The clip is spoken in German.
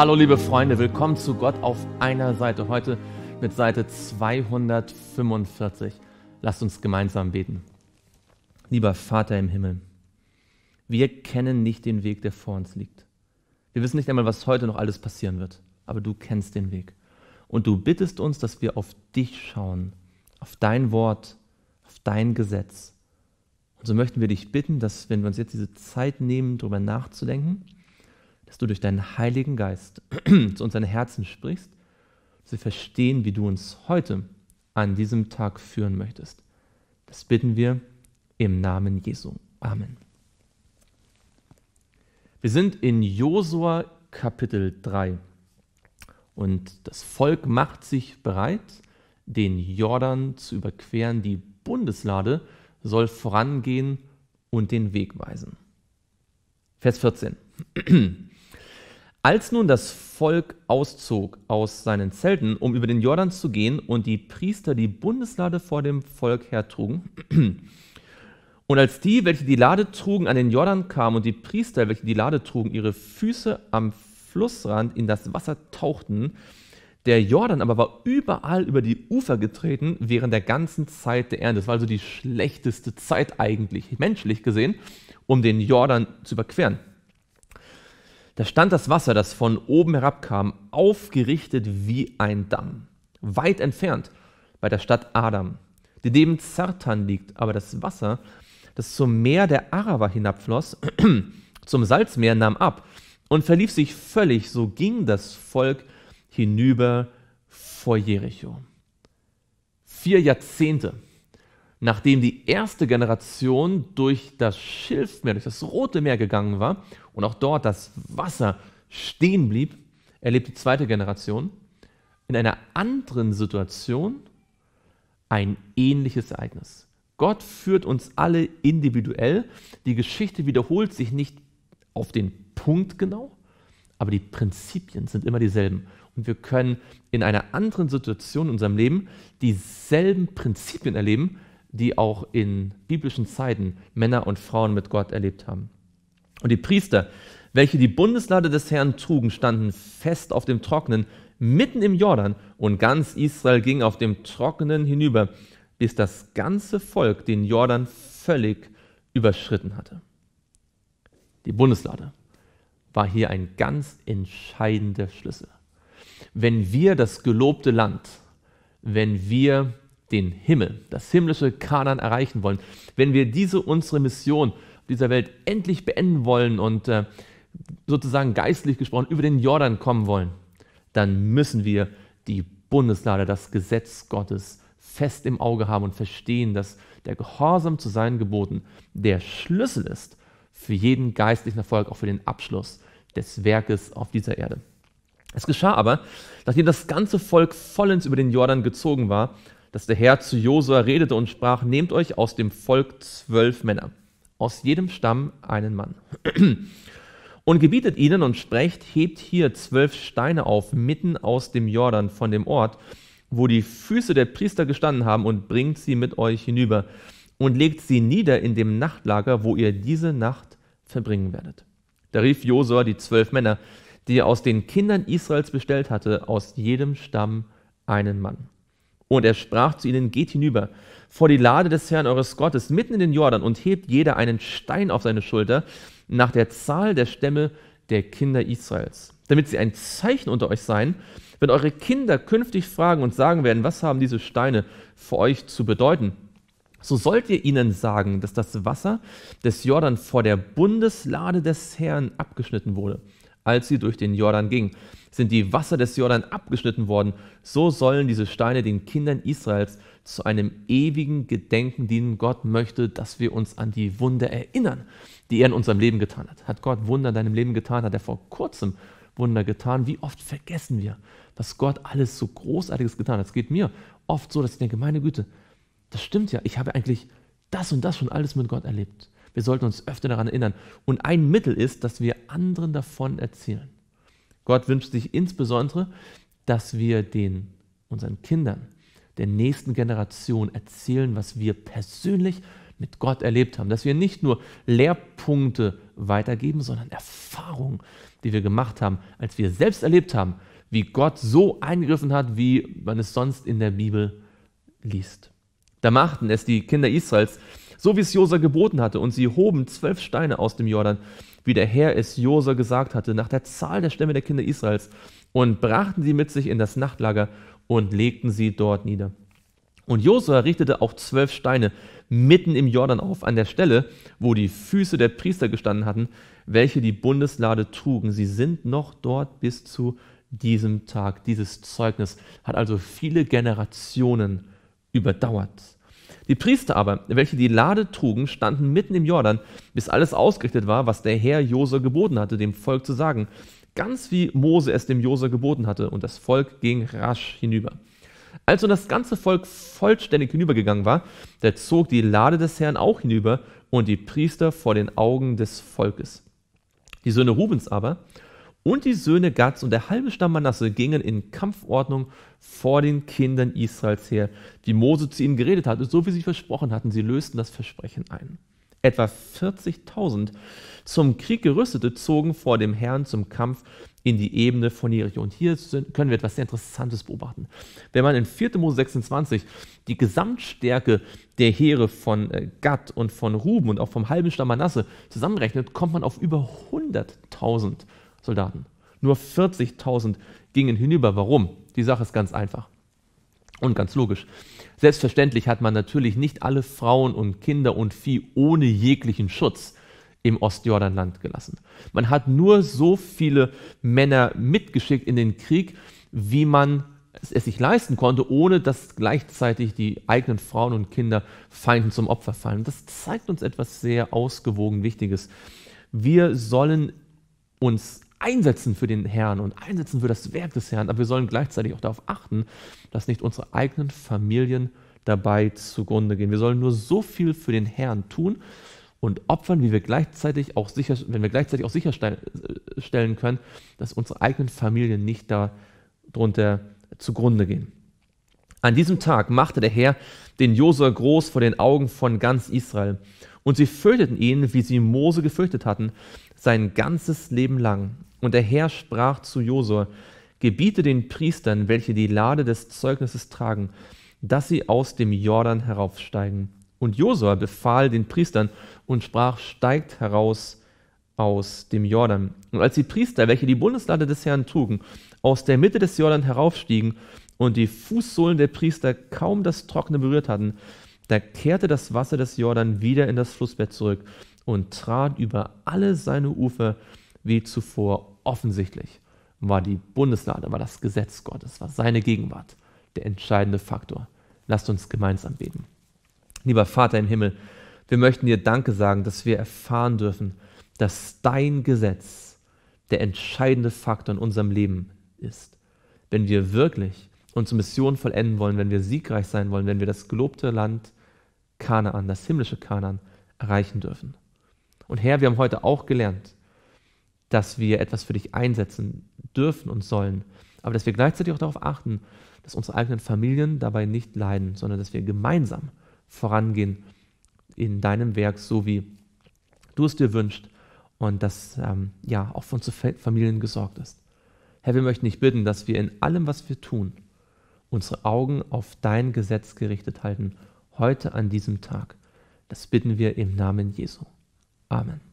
Hallo liebe Freunde, willkommen zu Gott auf einer Seite heute mit Seite 245. Lasst uns gemeinsam beten. Lieber Vater im Himmel, wir kennen nicht den Weg, der vor uns liegt. Wir wissen nicht einmal, was heute noch alles passieren wird, aber du kennst den Weg. Und du bittest uns, dass wir auf dich schauen, auf dein Wort, auf dein Gesetz. Und so möchten wir dich bitten, dass wenn wir uns jetzt diese Zeit nehmen, darüber nachzudenken, dass du durch deinen Heiligen Geist zu unseren Herzen sprichst, dass wir verstehen, wie du uns heute an diesem Tag führen möchtest. Das bitten wir im Namen Jesu. Amen. Wir sind in Josua Kapitel 3 und das Volk macht sich bereit, den Jordan zu überqueren. Die Bundeslade soll vorangehen und den Weg weisen. Vers 14. Als nun das Volk auszog aus seinen Zelten, um über den Jordan zu gehen und die Priester die Bundeslade vor dem Volk hertrugen, und als die, welche die Lade trugen, an den Jordan kamen und die Priester, welche die Lade trugen, ihre Füße am Flussrand in das Wasser tauchten, der Jordan aber war überall über die Ufer getreten während der ganzen Zeit der Ernte. Das war also die schlechteste Zeit eigentlich, menschlich gesehen, um den Jordan zu überqueren. Da stand das Wasser, das von oben herabkam, aufgerichtet wie ein Damm, weit entfernt bei der Stadt Adam, die neben Zartan liegt, aber das Wasser, das zum Meer der Araber hinabfloss, zum Salzmeer nahm ab und verlief sich völlig, so ging das Volk hinüber vor Jericho. Vier Jahrzehnte nachdem die erste Generation durch das Schilfmeer, durch das Rote Meer gegangen war und auch dort das Wasser stehen blieb, erlebt die zweite Generation in einer anderen Situation ein ähnliches Ereignis. Gott führt uns alle individuell. Die Geschichte wiederholt sich nicht auf den Punkt genau, aber die Prinzipien sind immer dieselben. Und wir können in einer anderen Situation in unserem Leben dieselben Prinzipien erleben, die auch in biblischen Zeiten Männer und Frauen mit Gott erlebt haben. Und die Priester, welche die Bundeslade des Herrn trugen, standen fest auf dem Trockenen mitten im Jordan und ganz Israel ging auf dem Trockenen hinüber, bis das ganze Volk den Jordan völlig überschritten hatte. Die Bundeslade war hier ein ganz entscheidender Schlüssel. Wenn wir das gelobte Land, wenn wir den Himmel, das himmlische Kanan erreichen wollen, wenn wir diese unsere Mission dieser Welt endlich beenden wollen und äh, sozusagen geistlich gesprochen über den Jordan kommen wollen, dann müssen wir die Bundeslade, das Gesetz Gottes fest im Auge haben und verstehen, dass der Gehorsam zu seinen Geboten der Schlüssel ist für jeden geistlichen Erfolg, auch für den Abschluss des Werkes auf dieser Erde. Es geschah aber, nachdem das ganze Volk vollends über den Jordan gezogen war, dass der Herr zu Josua redete und sprach, nehmt euch aus dem Volk zwölf Männer, aus jedem Stamm einen Mann. Und gebietet ihnen und sprecht, hebt hier zwölf Steine auf, mitten aus dem Jordan, von dem Ort, wo die Füße der Priester gestanden haben, und bringt sie mit euch hinüber, und legt sie nieder in dem Nachtlager, wo ihr diese Nacht verbringen werdet. Da rief Josua die zwölf Männer, die er aus den Kindern Israels bestellt hatte, aus jedem Stamm einen Mann. Und er sprach zu ihnen, geht hinüber vor die Lade des Herrn eures Gottes mitten in den Jordan und hebt jeder einen Stein auf seine Schulter nach der Zahl der Stämme der Kinder Israels, damit sie ein Zeichen unter euch seien, wenn eure Kinder künftig fragen und sagen werden, was haben diese Steine für euch zu bedeuten? So sollt ihr ihnen sagen, dass das Wasser des Jordan vor der Bundeslade des Herrn abgeschnitten wurde als sie durch den Jordan ging. Sind die Wasser des Jordan abgeschnitten worden, so sollen diese Steine den Kindern Israels zu einem ewigen Gedenken dienen. Gott möchte, dass wir uns an die Wunder erinnern, die er in unserem Leben getan hat. Hat Gott Wunder in deinem Leben getan? Hat er vor kurzem Wunder getan? Wie oft vergessen wir, dass Gott alles so Großartiges getan hat? Es geht mir oft so, dass ich denke, meine Güte, das stimmt ja, ich habe eigentlich das und das schon alles mit Gott erlebt. Wir sollten uns öfter daran erinnern. Und ein Mittel ist, dass wir anderen davon erzählen. Gott wünscht sich insbesondere, dass wir den, unseren Kindern, der nächsten Generation erzählen, was wir persönlich mit Gott erlebt haben. Dass wir nicht nur Lehrpunkte weitergeben, sondern Erfahrungen, die wir gemacht haben, als wir selbst erlebt haben, wie Gott so eingegriffen hat, wie man es sonst in der Bibel liest. Da machten es die Kinder Israels so wie es Josa geboten hatte. Und sie hoben zwölf Steine aus dem Jordan, wie der Herr es Josa gesagt hatte, nach der Zahl der Stämme der Kinder Israels, und brachten sie mit sich in das Nachtlager und legten sie dort nieder. Und Josua richtete auch zwölf Steine mitten im Jordan auf, an der Stelle, wo die Füße der Priester gestanden hatten, welche die Bundeslade trugen. Sie sind noch dort bis zu diesem Tag. Dieses Zeugnis hat also viele Generationen überdauert. Die Priester aber, welche die Lade trugen, standen mitten im Jordan, bis alles ausgerichtet war, was der Herr Jose geboten hatte, dem Volk zu sagen, ganz wie Mose es dem Jose geboten hatte, und das Volk ging rasch hinüber. Als nun das ganze Volk vollständig hinübergegangen war, da zog die Lade des Herrn auch hinüber und die Priester vor den Augen des Volkes. Die Söhne Rubens aber, und die Söhne Gads und der halbe Stamm Manasse gingen in Kampfordnung vor den Kindern Israels her, die Mose zu ihnen geredet hatte, so wie sie versprochen hatten. Sie lösten das Versprechen ein. Etwa 40.000 zum Krieg gerüstete zogen vor dem Herrn zum Kampf in die Ebene von Jericho. Und hier können wir etwas sehr Interessantes beobachten. Wenn man in 4. Mose 26 die Gesamtstärke der Heere von äh, Gad und von Ruben und auch vom halben Stamm Manasse zusammenrechnet, kommt man auf über 100.000 Soldaten. Nur 40.000 gingen hinüber. Warum? Die Sache ist ganz einfach und ganz logisch. Selbstverständlich hat man natürlich nicht alle Frauen und Kinder und Vieh ohne jeglichen Schutz im Ostjordanland gelassen. Man hat nur so viele Männer mitgeschickt in den Krieg, wie man es sich leisten konnte, ohne dass gleichzeitig die eigenen Frauen und Kinder Feinden zum Opfer fallen. Das zeigt uns etwas sehr ausgewogen Wichtiges. Wir sollen uns einsetzen für den Herrn und einsetzen für das Werk des Herrn, aber wir sollen gleichzeitig auch darauf achten, dass nicht unsere eigenen Familien dabei zugrunde gehen. Wir sollen nur so viel für den Herrn tun und opfern, wie wir gleichzeitig auch sicher, wenn wir gleichzeitig auch sicherstellen äh, können, dass unsere eigenen Familien nicht darunter zugrunde gehen. An diesem Tag machte der Herr den Josua groß vor den Augen von ganz Israel. Und sie fürchteten ihn, wie sie Mose gefürchtet hatten, sein ganzes Leben lang. Und der Herr sprach zu Josua, gebiete den Priestern, welche die Lade des Zeugnisses tragen, dass sie aus dem Jordan heraufsteigen. Und Josua befahl den Priestern und sprach, steigt heraus aus dem Jordan. Und als die Priester, welche die Bundeslade des Herrn trugen, aus der Mitte des Jordan heraufstiegen und die Fußsohlen der Priester kaum das Trockene berührt hatten, da kehrte das Wasser des Jordan wieder in das Flussbett zurück und trat über alle seine Ufer wie zuvor Offensichtlich war die Bundeslade, war das Gesetz Gottes, war seine Gegenwart der entscheidende Faktor. Lasst uns gemeinsam beten. Lieber Vater im Himmel, wir möchten dir Danke sagen, dass wir erfahren dürfen, dass dein Gesetz der entscheidende Faktor in unserem Leben ist. Wenn wir wirklich unsere Mission vollenden wollen, wenn wir siegreich sein wollen, wenn wir das gelobte Land Kanaan, das himmlische Kanaan, erreichen dürfen. Und Herr, wir haben heute auch gelernt, dass wir etwas für dich einsetzen dürfen und sollen, aber dass wir gleichzeitig auch darauf achten, dass unsere eigenen Familien dabei nicht leiden, sondern dass wir gemeinsam vorangehen in deinem Werk, so wie du es dir wünschst und dass ähm, ja auch für unsere Familien gesorgt ist. Herr, wir möchten dich bitten, dass wir in allem, was wir tun, unsere Augen auf dein Gesetz gerichtet halten, heute an diesem Tag. Das bitten wir im Namen Jesu. Amen.